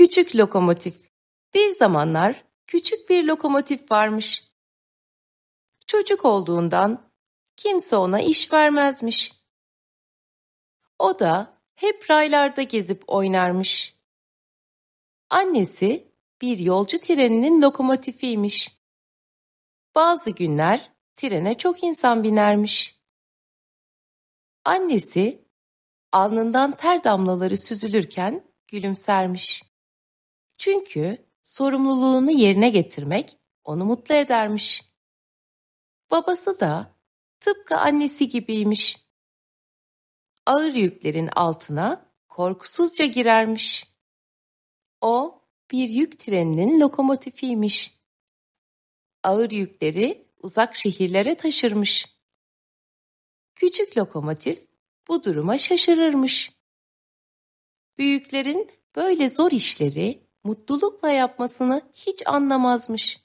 Küçük lokomotif. Bir zamanlar küçük bir lokomotif varmış. Çocuk olduğundan kimse ona iş vermezmiş. O da hep raylarda gezip oynarmış. Annesi bir yolcu treninin lokomotifiymiş. Bazı günler trene çok insan binermiş. Annesi alnından ter damlaları süzülürken gülümsermiş. Çünkü sorumluluğunu yerine getirmek onu mutlu edermiş. Babası da tıpkı annesi gibiymiş. Ağır yüklerin altına korkusuzca girermiş. O bir yük treninin lokomotifiymiş. Ağır yükleri uzak şehirlere taşırmış. Küçük lokomotif bu duruma şaşırırmış. Büyüklerin böyle zor işleri mutlulukla yapmasını hiç anlamazmış.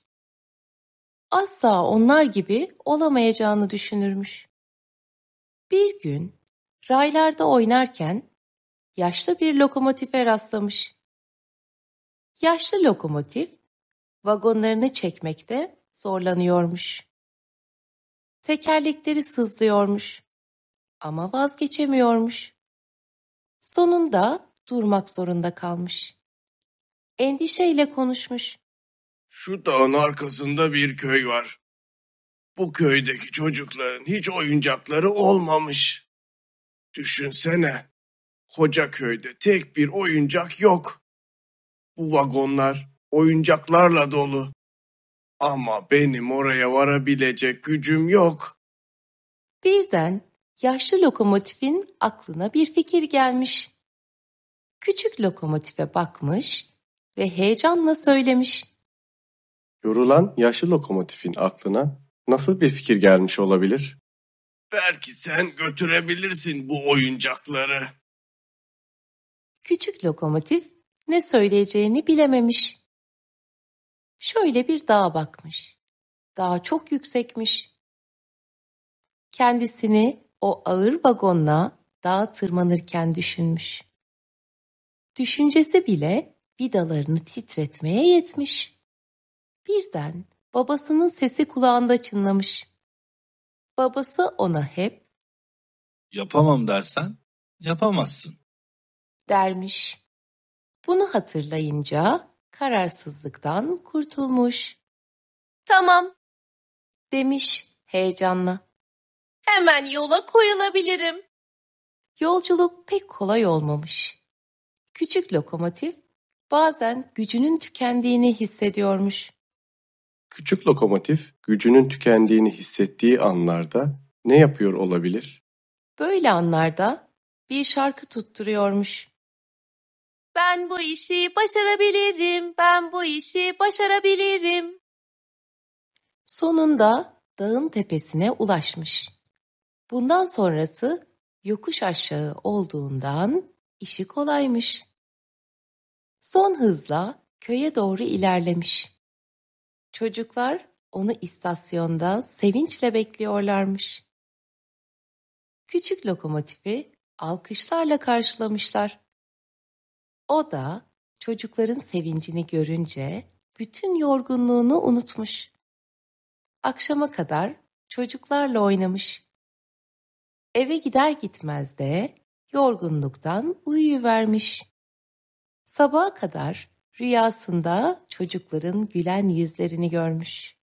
Asla onlar gibi olamayacağını düşünürmüş. Bir gün raylarda oynarken yaşlı bir lokomotife rastlamış. Yaşlı lokomotif vagonlarını çekmekte zorlanıyormuş. Tekerlekleri sızlıyormuş ama vazgeçemiyormuş. Sonunda durmak zorunda kalmış. Endişeyle konuşmuş. Şu dağın arkasında bir köy var. Bu köydeki çocukların hiç oyuncakları olmamış. Düşünsene, koca köyde tek bir oyuncak yok. Bu vagonlar oyuncaklarla dolu. Ama benim oraya varabilecek gücüm yok. Birden yaşlı lokomotifin aklına bir fikir gelmiş. Küçük lokomotife bakmış ve heyecanla söylemiş. Yorulan yaşlı lokomotifin aklına nasıl bir fikir gelmiş olabilir? Belki sen götürebilirsin bu oyuncakları. Küçük lokomotif ne söyleyeceğini bilememiş. Şöyle bir dağa bakmış. Dağ çok yüksekmiş. Kendisini o ağır vagonla dağa tırmanırken düşünmüş. Düşüncesi bile vidalarını titretmeye yetmiş. Birden babasının sesi kulağında çınlamış. Babası ona hep "Yapamam dersen yapamazsın." dermiş. Bunu hatırlayınca kararsızlıktan kurtulmuş. "Tamam." demiş heyecanla. "Hemen yola koyulabilirim." Yolculuk pek kolay olmamış. Küçük lokomotif Bazen gücünün tükendiğini hissediyormuş. Küçük lokomotif gücünün tükendiğini hissettiği anlarda ne yapıyor olabilir? Böyle anlarda bir şarkı tutturuyormuş. Ben bu işi başarabilirim, ben bu işi başarabilirim. Sonunda dağın tepesine ulaşmış. Bundan sonrası yokuş aşağı olduğundan işi kolaymış son hızla köye doğru ilerlemiş. Çocuklar onu istasyonda sevinçle bekliyorlarmış. Küçük lokomotifi alkışlarla karşılamışlar. O da çocukların sevincini görünce bütün yorgunluğunu unutmuş. Akşama kadar çocuklarla oynamış. Eve gider gitmez de yorgunluktan uyuyuvermiş. Sabaha kadar rüyasında çocukların gülen yüzlerini görmüş.